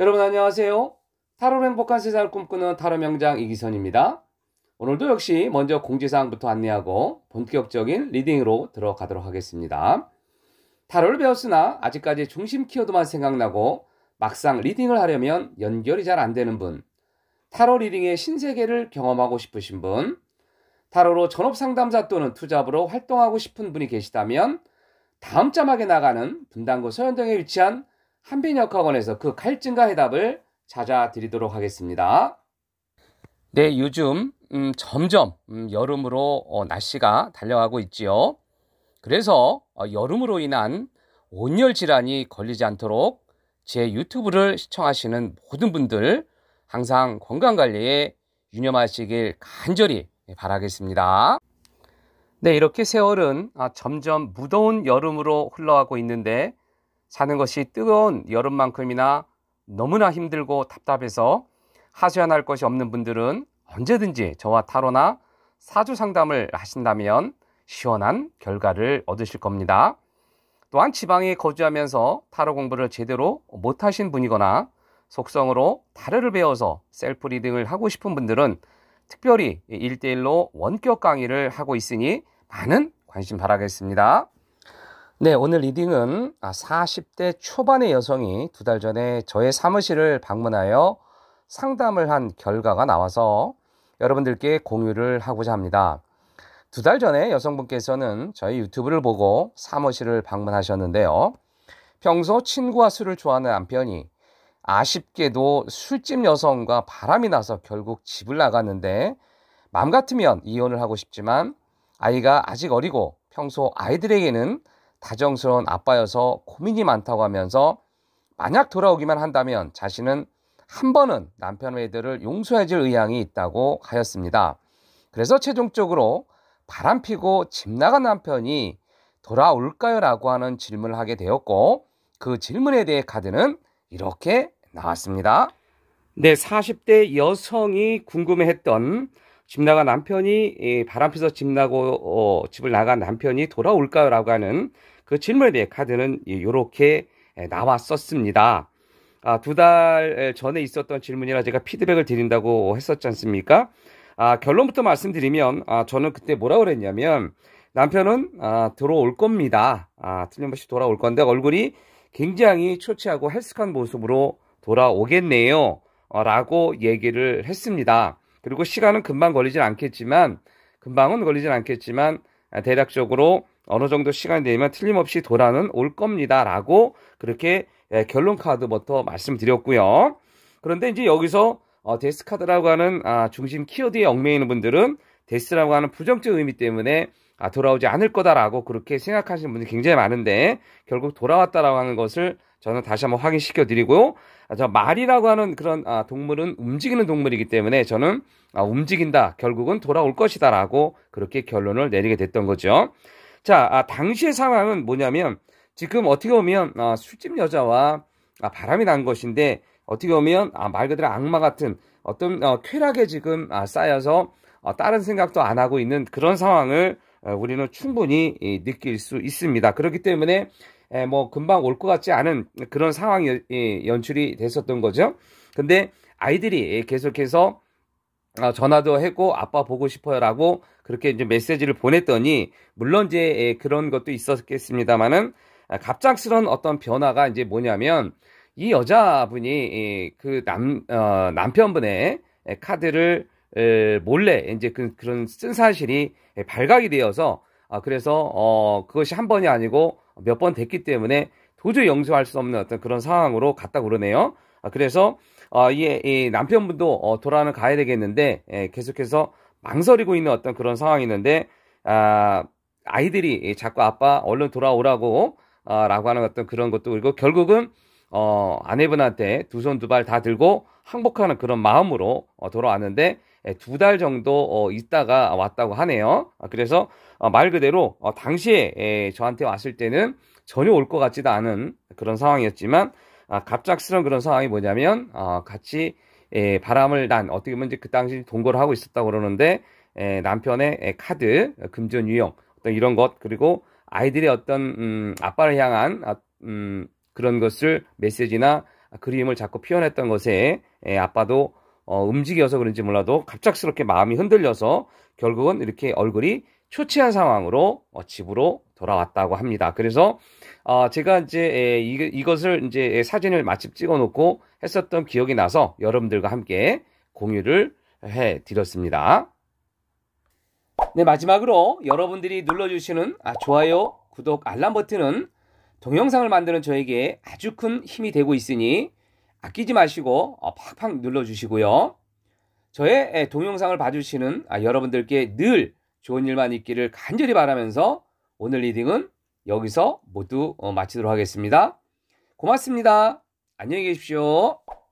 여러분 안녕하세요. 타로 행복한 세상을 꿈꾸는 타로 명장 이기선입니다. 오늘도 역시 먼저 공지사항부터 안내하고 본격적인 리딩으로 들어가도록 하겠습니다. 타로를 배웠으나 아직까지 중심 키워드만 생각나고 막상 리딩을 하려면 연결이 잘 안 되는 분, 타로 리딩의 신세계를 경험하고 싶으신 분, 타로로 전업 상담사 또는 투잡으로 활동하고 싶은 분이 계시다면 다음 자막에 나가는 분당구 서현동에 위치한 한빈역학원에서 그갈증과 해답을 찾아드리도록 하겠습니다. 네, 요즘 음, 점점 음, 여름으로 어, 날씨가 달려가고 있지요. 그래서 어, 여름으로 인한 온열 질환이 걸리지 않도록 제 유튜브를 시청하시는 모든 분들 항상 건강 관리에 유념하시길 간절히 바라겠습니다. 네, 이렇게 세월은 아, 점점 무더운 여름으로 흘러가고 있는데 사는 것이 뜨거운 여름만큼이나 너무나 힘들고 답답해서 하소연할 것이 없는 분들은 언제든지 저와 타로나 사주 상담을 하신다면 시원한 결과를 얻으실 겁니다. 또한 지방에 거주하면서 타로 공부를 제대로 못하신 분이거나 속성으로 타로를 배워서 셀프 리딩을 하고 싶은 분들은 특별히 일대일로 원격 강의를 하고 있으니 많은 관심 바라겠습니다. 네, 오늘 리딩은 40대 아, 초반의 여성이 두 달 전에 저의 사무실을 방문하여 상담을 한 결과가 나와서 여러분들께 공유를 하고자 합니다. 두 달 전에 여성분께서는 저희 유튜브를 보고 사무실을 방문하셨는데요. 평소 친구와 술을 좋아하는 남편이 아쉽게도 술집 여성과 바람이 나서 결국 집을 나갔는데 맘 같으면 이혼을 하고 싶지만 아이가 아직 어리고 평소 아이들에게는 다정스러운 아빠여서 고민이 많다고 하면서 만약 돌아오기만 한다면 자신은 한 번은 남편 웨이드를 용서해 줄 의향이 있다고 하였습니다. 그래서 최종적으로 바람피고 집 나간 남편이 돌아올까요? 라고 하는 질문을 하게 되었고 그 질문에 대해 카드는 이렇게 나왔습니다. 네, 40대 여성이 궁금해했던 집 나간 남편이 바람 피서 집 나고 어, 집을 나간 남편이 돌아올까요? 라고 하는 그 질문에 대해 카드는 이렇게 나왔었습니다. 아, 두 달 전에 있었던 질문이라 제가 피드백을 드린다고 했었지 않습니까? 아, 결론부터 말씀드리면 아, 저는 그때 뭐라 그랬냐면 남편은 아, 들어올 겁니다. 아, 틀림없이 돌아올 건데 얼굴이 굉장히 초췌하고 헬스한 모습으로 돌아오겠네요. 어, 라고 얘기를 했습니다. 그리고 시간은 금방 걸리진 않겠지만 금방은 걸리진 않겠지만 아, 대략적으로 어느 정도 시간이 되면 틀림없이 도라는 올 겁니다라고 그렇게 예, 결론 카드부터 말씀드렸고요. 그런데 이제 여기서 어, 데스 카드라고 하는 아, 중심 키워드에 얽매이는 분들은 데스라고 하는 부정적 의미 때문에 아, 돌아오지 않을 거다라고 그렇게 생각하시는 분들이 굉장히 많은데 결국 돌아왔다라고 하는 것을 저는 다시 한번 확인시켜 드리고 아, 저 말이라고 하는 그런 아, 동물은 움직이는 동물이기 때문에 저는 아, 움직인다 결국은 돌아올 것이다라고 그렇게 결론을 내리게 됐던 거죠. 자, 아, 당시의 상황은 뭐냐면 지금 어떻게 보면 아, 술집 여자와 아, 바람이 난 것인데 어떻게 보면 아, 말 그대로 악마 같은 어떤 어, 쾌락에 지금 아, 쌓여서 어, 다른 생각도 안 하고 있는 그런 상황을 어, 우리는 충분히 이, 느낄 수 있습니다. 그렇기 때문에 에, 뭐 금방 올 것 같지 않은 그런 상황이 예, 연출이 됐었던 거죠. 근데 아이들이 계속해서 아, 전화도 했고 아빠 보고 싶어요라고 그렇게 이제 메시지를 보냈더니 물론 이제 예, 그런 것도 있었겠습니다만은 아, 갑작스런 어떤 변화가 이제 뭐냐면 이 여자분이 예, 그남 어, 남편분의 예, 카드를 몰래 이제 그, 그런 쓴 사실이 발각이 되어서 아 그래서 어 그것이 한 번이 아니고 몇 번 됐기 때문에 도저히 용서할 수 없는 어떤 그런 상황으로 갔다 그러네요. 아 그래서 어, 예, 예, 남편분도 어, 돌아는 가야 되겠는데 예, 계속해서 망설이고 있는 어떤 그런 상황이 있는데 아, 아이들이 자꾸 아빠 얼른 돌아오라고 아, 라고 하는 어떤 그런 것도 그리고 결국은 어, 아내분한테 두 손 두 발 다 들고 항복하는 그런 마음으로 어, 돌아왔는데 예, 두달 정도 어, 있다가 왔다고 하네요. 아, 그래서 어, 말 그대로 어, 당시에 에, 예, 저한테 왔을 때는 전혀 올 것 같지도 않은 그런 상황이었지만 아, 갑작스러운 그런 상황이 뭐냐면 어, 같이 예, 바람을 난 어떻게 보면 이제 그 당시 동거를 하고 있었다고 그러는데 예, 남편의 예, 카드 금전 유형 어떤 이런 것 그리고 아이들의 어떤 음, 아빠를 향한 아, 음, 그런 것을 메시지나 그림을 자꾸 표현했던 것에 예, 아빠도 어, 움직여서 그런지 몰라도 갑작스럽게 마음이 흔들려서 결국은 이렇게 얼굴이 초췌한 상황으로 어, 집으로 돌아왔다고 합니다. 그래서 어, 제가 이제 이것을 이제 사진을 마침 찍어놓고 했었던 기억이 나서 여러분들과 함께 공유를 해드렸습니다. 네 마지막으로 여러분들이 눌러주시는 아, 좋아요, 구독, 알람 버튼은 동영상을 만드는 저에게 아주 큰 힘이 되고 있으니 아끼지 마시고 어, 팍팍 눌러주시고요. 저의 동영상을 봐주시는 아, 여러분들께 늘 좋은 일만 있기를 간절히 바라면서 오늘 리딩은 여기서 모두 어, 마치도록 하겠습니다. 고맙습니다. 안녕히 계십시오.